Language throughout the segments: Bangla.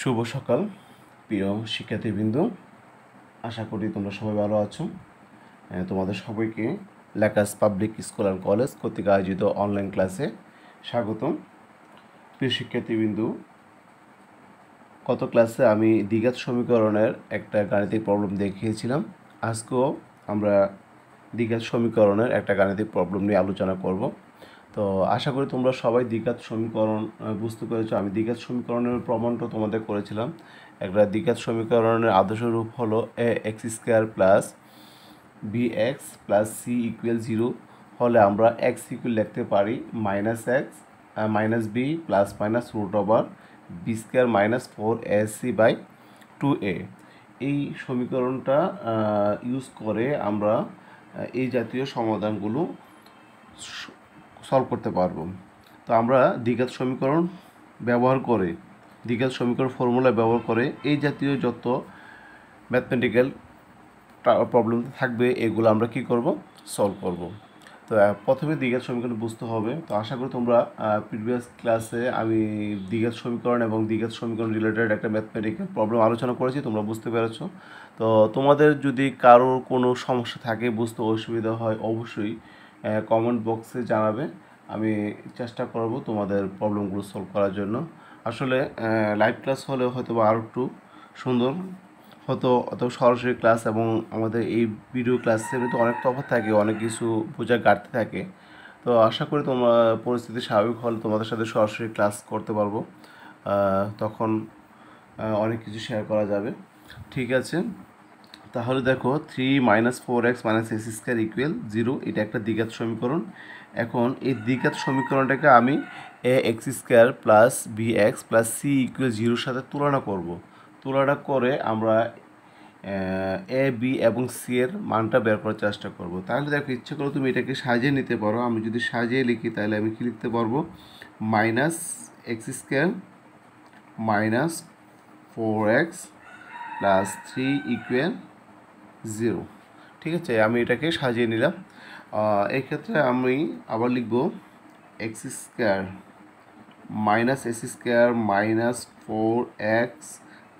শুভ সকাল প্রিয় শিক্ষার্থীবৃন্দ আশা করি তোমরা সবাই ভালো আছো তোমাদের সবাইকে লেকাস পাবলিক স্কুল অ্যান্ড কলেজ কর্তৃক আয়োজিত অনলাইন ক্লাসে স্বাগতম প্রিয় শিক্ষার্থীবৃন্দু কত ক্লাসে আমি দ্বিঘাত সমীকরণের একটা গাণিতিক প্রবলেম দেখিয়েছিলাম আজকেও আমরা দ্বিঘাত সমীকরণের একটা গাণিতিক প্রবলেম নিয়ে আলোচনা করব তো আশা করি তোমরা সবাই দ্বিঘাত সমীকরণ বুঝতে পেরেছ আমি দ্বিঘাত সমীকরণের প্রমাণটা তোমাদের করেছিলাম একটা দ্বিঘাত সমীকরণের আদর্শ রূপ হলো A x square plus B x plus C equal zero হলে আমরা এক্স ইকুয়াল লিখতে পারি minus x minus B plus minus root over B square minus four A C by two A এই সমীকরণটা ইউজ করে আমরা এই জাতীয় সমাধানগুলো সলভ করতে পারবো তো আমরা দ্বিঘাত সমীকরণ ব্যবহার করে দ্বিঘাত সমীকরণ ফর্মুলা ব্যবহার করে এই জাতীয় যত ম্যাথমেটিক্যাল প্রবলেম থাকবে এগুলো আমরা কি করব সলভ করব তো প্রথমে দ্বিঘাত সমীকরণ বুঝতে হবে তো আশা করি তোমরা প্রিভিয়াস ক্লাসে আমি দ্বিঘাত সমীকরণ এবং দ্বিঘাত সমীকরণ রিলেটেড একটা ম্যাথমেটিক্যাল প্রবলেম আলোচনা করেছি তোমরা বুঝতে পেরেছ তো তোমাদের যদি কারোর কোনো সমস্যা থাকে বুঝতে অসুবিধা হয় অবশ্যই কমেন্ট বক্সে জানাবে আমি চেষ্টা করব তোমাদের প্রবলেমগুলো সলভ করার জন্য আসলে লাইভ ক্লাস হলে হয়তো আরও একটু সুন্দর হতো অত সরাসরি ক্লাস এবং আমাদের এই ভিডিও ক্লাসের কিন্তু অনেক তফাৎ থাকে অনেক কিছু বোঝা ঘাটতে থাকে তো আশা করি তোমার পরিস্থিতি স্বাভাবিক হলে তোমাদের সাথে সরাসরি ক্লাস করতে পারবো তখন অনেক কিছু শেয়ার করা যাবে ঠিক আছে তাহলে দেখো three minus four x minus x square equal zero এটা একটা দ্বিঘাত সমীকরণ এখন এই দ্বিঘাত সমীকরণটাকে আমি A x square plus B x plus C equal জিরোর সাথে তুলনা করব তুলনা করে আমরা এ বি এবং সি এর মানটা বের করার চেষ্টা করব তাহলে দেখো ইচ্ছে করে তুমি এটাকে সাজিয়ে নিতে পারো আমি যদি সাজিয়ে লিখি তাহলে আমি কি লিখতে পারবো minus x square minus four x plus three equal zero ঠিক আছে আমি এটাকে সাজিয়ে নিলাম এক্ষেত্রে আমি আবার লিখব x square minus x square minus four x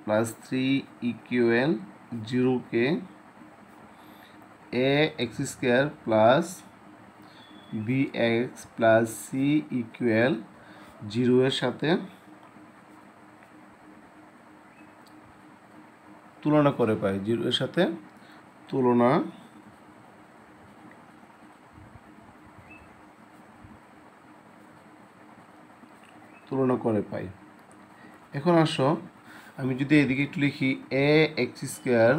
plus three equal জিরোকে A x square plus B x plus C equal zero এর সাথে তুলনা করে পাই জিরো এর সাথে তুলনা তুলনা করে পাই এখন আসো আমি যদি এদিকে একটু লিখি A x square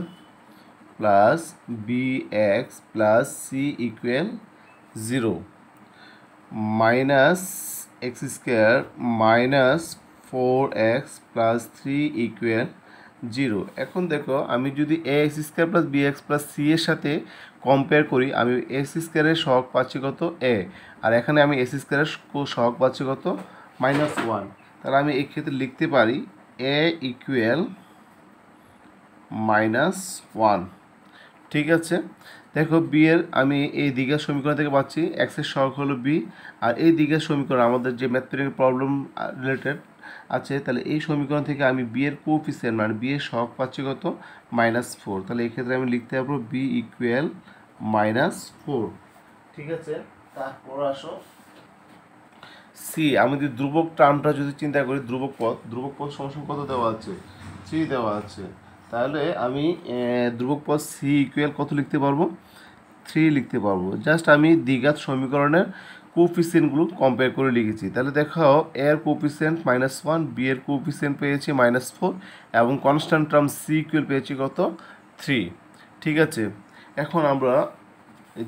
plus B x plus C equal zero minus x square minus four x plus three equal zero এখন দেখো আমি যদি A x square plus B x plus C এর সাথে কম্পেয়ার করি আমি এক্স স্কোয়ারের সহগ পাচ্ছি কত এ আর এখানে আমি এক্স স্কোয়ারের সহগ পাচ্ছি কত মাইনাস ওয়ান তাহলে আমি এক্ষেত্রে লিখতে পারি এ ইকুয়াল মাইনাস ওয়ান ঠিক আছে দেখো বি এর আমি এই দীঘার সমীকরণ থেকে পাচ্ছি এক্সের সহগ হলো বি আর এই দীঘার সমীকরণ আমাদের যে ম্যাথমেটিক্যাল প্রবলেম রিলেটেড আছে তাহলে এই সমীকরণ থেকে আমি বি এর কোফিসিয়েন মানে বি এর সহগ পাচ্ছি কত মাইনাস ফোর তাহলে এক্ষেত্রে আমি লিখতে পারবো বি ইকুয়াল মাইনাস ফোর ঠিক আছে তারপর আসো সি আমি যদি ধ্রুবক টার্মটা যদি চিন্তা করি ধ্রুবক পথ ধ্রুবক পথ সমস্যা কত দেওয়া আছে থ্রি দেওয়া আছে তাহলে আমি ধ্রুবক পথ সি ইকুয়াল কত লিখতে পারবো থ্রি লিখতে পারবো জাস্ট আমি দ্বিঘাত সমীকরণের কোফিসিয়েন্টগুলো কম্পেয়ার করে লিখেছি তাহলে দেখাও এ এর কোফিসিয়েন্ট মাইনাস ওয়ান বি এর কোফিসিয়েন্ট পেয়েছি মাইনাস ফোর এবং কনস্ট্যান্ট টার্ম সি ইকুয়াল পেয়েছি কত থ্রি ঠিক আছে এখন আমরা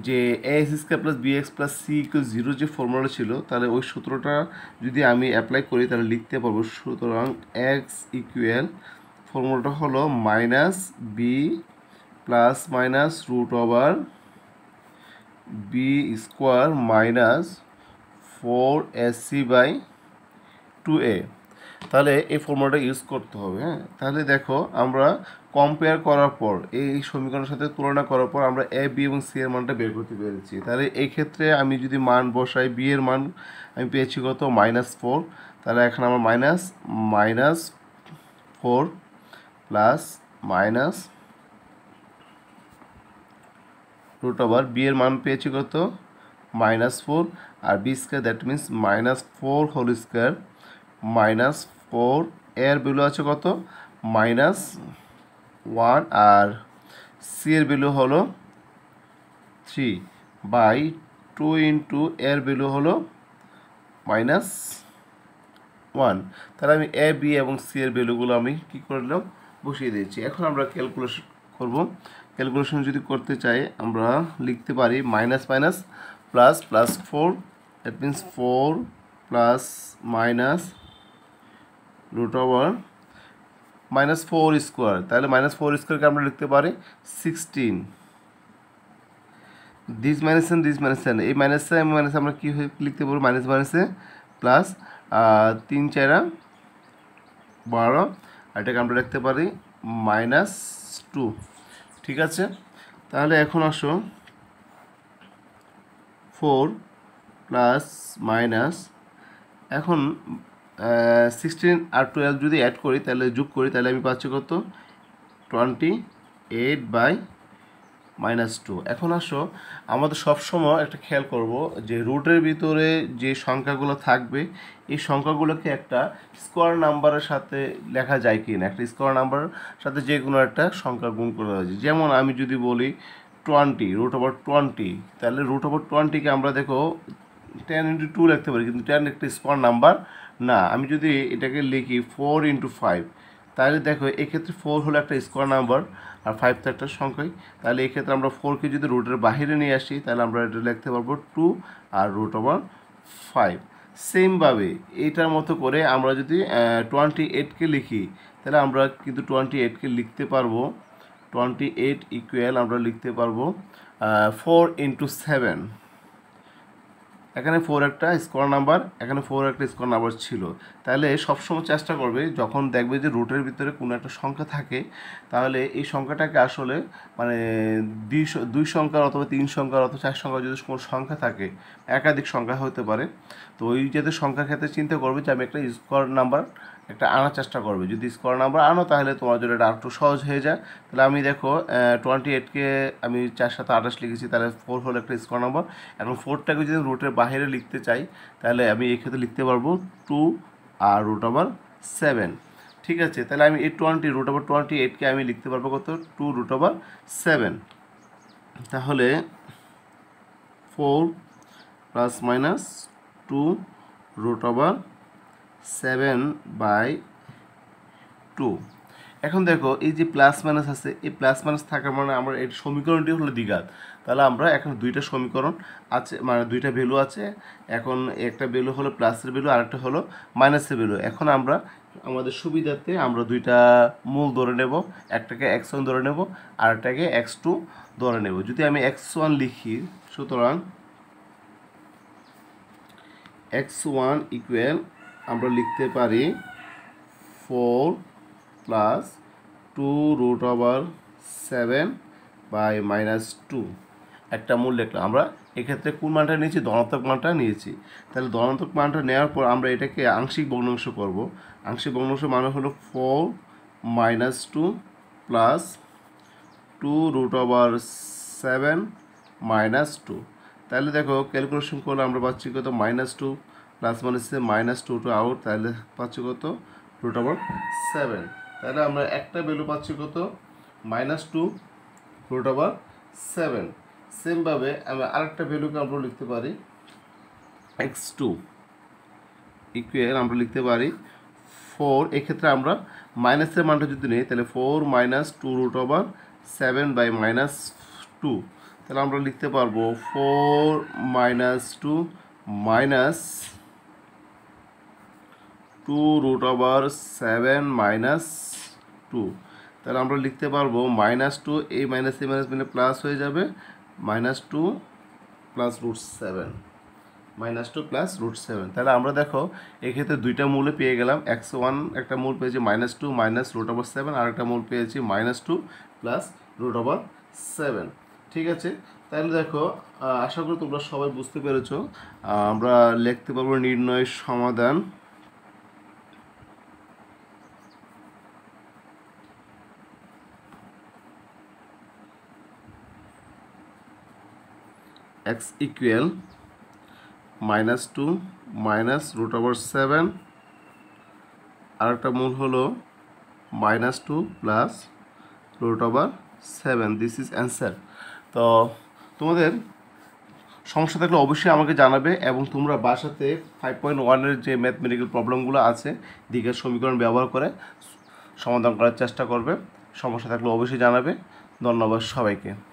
যে A x square plus B x plus C equal zero যে ফর্মুলা ছিল তাহলে ওই সূত্রটা যদি আমি অ্যাপ্লাই করি তাহলে লিখতে পারবো সুতরাং এক্স ইকুয়াল ফর্মুলাটা হলো minus B plus minus root over B square minus four A C by two A তাহলে এই ফর্মুলাটা ইউজ করতে হবে হ্যাঁ তাহলে দেখো আমরা কম্পেয়ার করার পর এই সমীকরণের সাথে তুলনা করার পর আমরা এ বি এবং সি এর মানটা বের করতে পেরেছি তাহলে এই ক্ষেত্রে আমি যদি মান বসাই বি এর মান আমি পেয়েছি কত মাইনাস ফোর তাহলে এখন আমার minus minus four plus minus root over B এর মান পেয়েছি কত মাইনাস ফোর আর B square that means minus four whole square minus four এর ভ্যালু আছে কত মাইনাস ওয়ান আর সি এর ভ্যালু হলো থ্রি বাই টু ইন্টু এর ভ্যালু হলো মাইনাস ওয়ান তাহলে আমি এ বি এবং সি এর ভ্যালুগুলো আমি কী করলাম বসিয়ে দিয়েছি এখন আমরা ক্যালকুলেশন করবো ক্যালকুলেশন যদি করতে চাই আমরা লিখতে পারি minus minus plus plus four that means four plus minus root over minus four square তাহলে মাইনাস ফোর স্কোয়ারকে আমরা লিখতে পারি sixteen this minus and this minus and এই মাইনাস এন মাইনাস আমরা কী লিখতে পারবো মাইনাস মাইনাসে প্লাস তিন চারা বারো এটাকে আমরা লিখতে পারি মাইনাস টু ঠিক আছে তাহলে এখন আসো ফোর প্লাস মাইনাস এখন সিক্সটিন আর টুয়েলভ যদি অ্যাড করি তাহলে যোগ করি তাহলে আমি পাচ্ছি কত twenty eight by minus two এখন আসো আমাদের সবসময় একটা খেয়াল করব যে রুটের ভিতরে যে সংখ্যাগুলো থাকবে এই সংখ্যাগুলোকে একটা স্কোয়ার নাম্বারের সাথে লেখা যায় কি না একটা স্কোয়ার নাম্বারের সাথে যে কোনো একটা সংখ্যা গুণ করা যায় যেমন আমি যদি বলি টোয়েন্টি রুট ওভার টোয়েন্টি তাহলে রুট ওভার টোয়েন্টিকে আমরা দেখো টেন ইন্টু টু লিখতে পারি কিন্তু টেন একটা স্কোয়ার নাম্বার না আমি যদি এটাকে লিখি ফোর ইন্টু ফাইভ তাহলে দেখো এক্ষেত্রে ফোর হলো একটা স্কোয়ার নাম্বার আর ফাইভ তো একটা সংখ্যাই তাহলে এক্ষেত্রে আমরা ফোরকে যদি রুটের বাহিরে নিয়ে আসি তাহলে আমরা এটা লিখতে পারবো টু আর রুট ওভার ফাইভ সেমভাবে এইটার মতো করে আমরা যদি টোয়েন্টি এইটকে লিখি তাহলে আমরা কিন্তু টোয়েন্টি এইটকে লিখতে পারবো টোয়েন্টি এইট ইকুয়াল আমরা লিখতে পারবো ফোর ইন্টু সেভেন এখানে ফোর একটা স্কোয়ার নাম্বার এখানে ফোর একটা স্কোয়ার নাম্বার ছিল তাহলে সবসময় চেষ্টা করবে যখন দেখবে যে রুটের ভিতরে কোনো একটা সংখ্যা থাকে তাহলে এই সংখ্যাটাকে আসলে মানে দুই দুই সংখ্যার অথবা তিন সংখ্যার অথবা চার সংখ্যার যদি কোনো সংখ্যা থাকে একাধিক সংখ্যা হতে পারে তো ওই যাতে সংখ্যার ক্ষেত্রে চিন্তা করবে যে আমি একটা স্কোয়ার নাম্বার একটা আনার চেষ্টা করবে যদি স্কোয়ার নাম্বার আনো তাহলে তোমার জন্য এটা আরেকটু সহজ হয়ে যায় তাহলে আমি দেখো টোয়েন্টি এইটকে আমি চার সাথে আঠাশ লিখেছি তাহলে ফোর হলো একটা স্কোয়ার নাম্বার এখন ফোরটাকে যদি রুটের বাহিরে লিখতে চাই তাহলে আমি এক্ষেত্রে লিখতে পারবো টু আর রুট আবার সেভেন ঠিক আছে তাহলে আমি এই টোয়েন্টি রুট আবার টোয়েন্টি এইটকে আমি লিখতে পারবো কত টু রুট আবার সেভেন তাহলে four plus minus two root আবার সেভেন বাই টু এখন দেখো এই যে প্লাস মাইনাস আছে এই প্লাস মাইনাস থাকার মানে আমার এই সমীকরণটি হলো দ্বিঘাত তাহলে আমরা এখন দুইটা সমীকরণ আছে মানে দুইটা ভ্যালু আছে এখন একটা ভ্যালু হলো প্লাসের ভ্যালু আরেকটা হলো মাইনাসের ভ্যালু এখন আমরা আমাদের সুবিধাতে আমরা দুইটা মূল ধরে নেব একটাকে এক্স ওয়ান ধরে আর আরেকটাকে এক্স টু ধরে নেব যদি আমি এক্স ওয়ান লিখি সুতরাং এক্স ওয়ান ইকুয়াল আমরা লিখতে পারি four plus two root over seven by minus two একটা মূল লিখলাম আমরা এক্ষেত্রে কোন মানটা নিয়েছি ধনাত্মক মানটা নিয়েছি তাহলে ধনাত্মক মানটা নেওয়ার পর আমরা এটাকে আংশিক বর্ণাংশ করব আংশিক বর্ণাংশ মানে হলো four minus two plus two root over seven minus two তাহলে দেখো ক্যালকুলেশন করলে আমরা পাচ্ছি কত মাইনাস টু প্লাস মানে সে মাইনাস টু টু আউট তাহলে পাচ্ছি কত রুট ওভার সেভেন তাহলে আমরা একটা ভ্যালু পাচ্ছি কত minus two root over seven সেমভাবে আমি আরেকটা ভ্যালুকে আমরা লিখতে পারি এক্স টু ইকুয়াল আমরা লিখতে পারি ফোর এক্ষেত্রে আমরা মাইনাসের মানটা যদি নিই তাহলে four minus two root over seven by minus two তাহলে আমরা লিখতে পারবো four minus two minus two root over seven minus two তাহলে আমরা লিখতে পারবো মাইনাস টু এই মাইনাস এই মাইনাস মিলে প্লাস হয়ে যাবে minus two plus root seven minus two plus root seven তাহলে আমরা দেখো এক্ষেত্রে দুইটা মূল পেয়ে গেলাম একশো ওয়ান একটা মূল পেয়েছি minus two minus root over seven আর একটা মূল পেয়েছি minus two plus root over seven ঠিক আছে তাহলে দেখো আশা করি তোমরা সবাই বুঝতে পেরেছ আমরা লিখতে পারবো নির্ণয় সমাধান x equal minus two minus root over seven আর একটা মূল হলো minus two plus root over seven this is answer তো তোমাদের সমস্যা থাকলে অবশ্যই আমাকে জানাবে এবং তোমরা বাসাতে ফাইভ পয়েন্ট ওয়ানের যে ম্যাথমেটিক্যাল প্রবলেমগুলো আছে দীঘার সমীকরণ ব্যবহার করে সমাধান করার চেষ্টা করবে সমস্যা থাকলে অবশ্যই জানাবে ধন্যবাদ সবাইকে